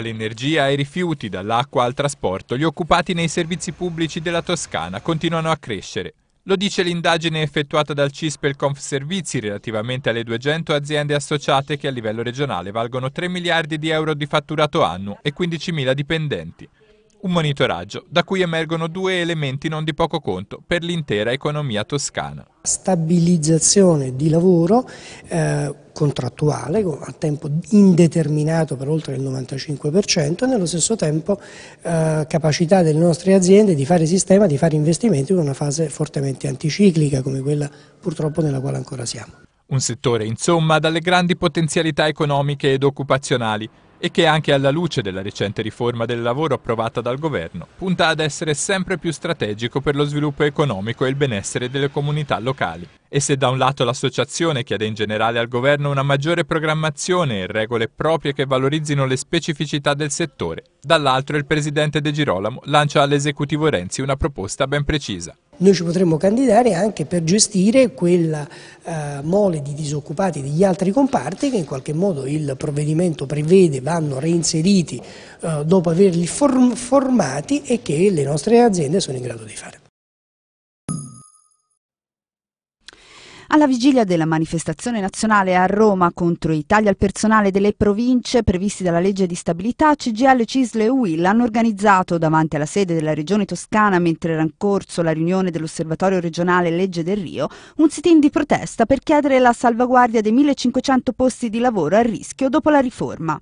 Dall'energia ai rifiuti, dall'acqua al trasporto, gli occupati nei servizi pubblici della Toscana continuano a crescere. Lo dice l'indagine effettuata dal CISPEL Confservizi relativamente alle 200 aziende associate che a livello regionale valgono 3 miliardi di euro di fatturato annuo e 15 mila dipendenti. Un monitoraggio da cui emergono due elementi non di poco conto per l'intera economia toscana stabilizzazione di lavoro eh, contrattuale a tempo indeterminato per oltre il 95% e nello stesso tempo eh, capacità delle nostre aziende di fare sistema, di fare investimenti in una fase fortemente anticiclica come quella purtroppo nella quale ancora siamo. Un settore, insomma, dalle grandi potenzialità economiche ed occupazionali e che anche alla luce della recente riforma del lavoro approvata dal governo punta ad essere sempre più strategico per lo sviluppo economico e il benessere delle comunità locali. E se da un lato l'associazione chiede in generale al governo una maggiore programmazione e regole proprie che valorizzino le specificità del settore, dall'altro il presidente De Girolamo lancia all'esecutivo Renzi una proposta ben precisa noi ci potremmo candidare anche per gestire quella eh, mole di disoccupati degli altri comparti che in qualche modo il provvedimento prevede vanno reinseriti eh, dopo averli form formati e che le nostre aziende sono in grado di fare. Alla vigilia della manifestazione nazionale a Roma contro i tagli al personale delle province previsti dalla legge di stabilità, CGL Cisle e UIL hanno organizzato davanti alla sede della regione toscana, mentre era in corso la riunione dell'osservatorio regionale Legge del Rio, un sit-in di protesta per chiedere la salvaguardia dei 1500 posti di lavoro a rischio dopo la riforma.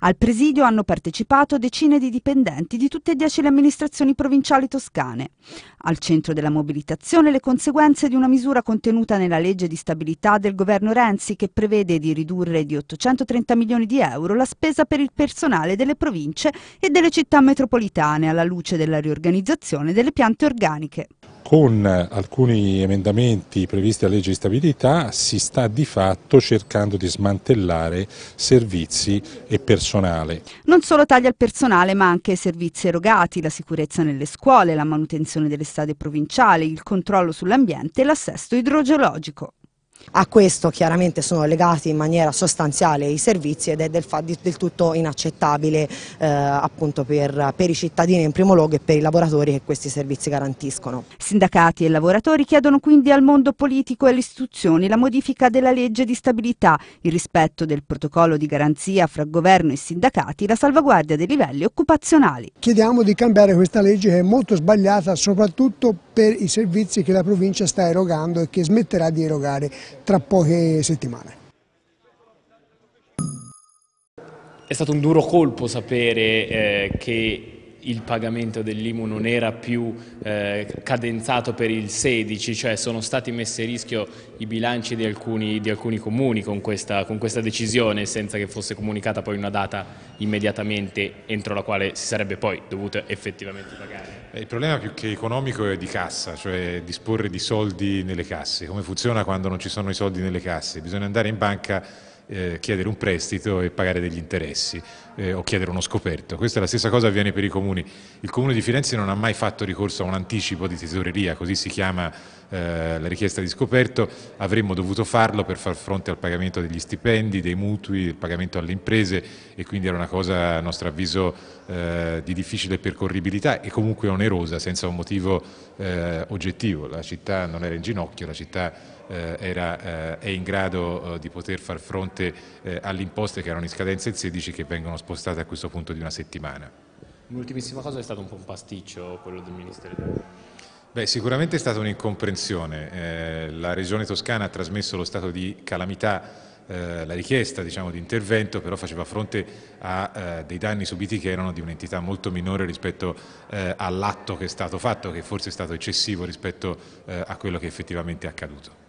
Al presidio hanno partecipato decine di dipendenti di tutte e dieci le amministrazioni provinciali toscane. Al centro della mobilitazione le conseguenze di una misura contenuta nella legge di stabilità del governo Renzi che prevede di ridurre di 830 milioni di euro la spesa per il personale delle province e delle città metropolitane alla luce della riorganizzazione delle piante organiche con alcuni emendamenti previsti alla legge di stabilità si sta di fatto cercando di smantellare servizi e personale. Non solo tagli al personale ma anche ai servizi erogati, la sicurezza nelle scuole, la manutenzione delle strade provinciali, il controllo sull'ambiente e l'assesto idrogeologico. A questo chiaramente sono legati in maniera sostanziale i servizi ed è del, del tutto inaccettabile eh, appunto per, per, i cittadini in primo luogo e per i lavoratori che questi servizi garantiscono. Sindacati e lavoratori chiedono quindi al mondo politico e alle istituzioni la modifica della legge di stabilità, il rispetto del protocollo di garanzia fra governo e sindacati, la salvaguardia dei livelli occupazionali. Chiediamo di cambiare questa legge che è molto sbagliata soprattutto per i servizi che la provincia sta erogando e che smetterà di erogare tra poche settimane. È stato un duro colpo sapere eh, che il pagamento dell'IMU non era più eh, cadenzato per il 16, cioè sono stati messi a rischio i bilanci di alcuni, di alcuni comuni con questa, con questa decisione senza che fosse comunicata poi una data immediatamente entro la quale si sarebbe poi dovuto effettivamente pagare. Eh, il problema più che economico è di cassa, cioè disporre di soldi nelle casse. Come funziona quando non ci sono i soldi nelle casse? Bisogna andare in banca eh, chiedere un prestito e pagare degli interessi eh, o chiedere uno scoperto. Questa è la stessa cosa avviene per i comuni. Il comune di Firenze non ha mai fatto ricorso a un anticipo di tesoreria, così si chiama eh, la richiesta di scoperto, avremmo dovuto farlo per far fronte al pagamento degli stipendi, dei mutui, il pagamento alle imprese e quindi era una cosa a nostro avviso eh, di difficile percorribilità e comunque onerosa senza un motivo eh, oggettivo. La città non era in ginocchio, la città eh, era, eh, è in grado di poter far fronte alle imposte che erano in scadenza il 16 che vengono spostate a questo punto di una settimana. L'ultimissima cosa è stato un po' un pasticcio quello del Ministero. Beh, sicuramente è stata un'incomprensione. Eh, la Regione Toscana ha trasmesso lo stato di calamità eh, la richiesta diciamo, di intervento però faceva fronte a eh, dei danni subiti che erano di un'entità molto minore rispetto eh, all'atto che è stato fatto che forse è stato eccessivo rispetto eh, a quello che effettivamente è accaduto.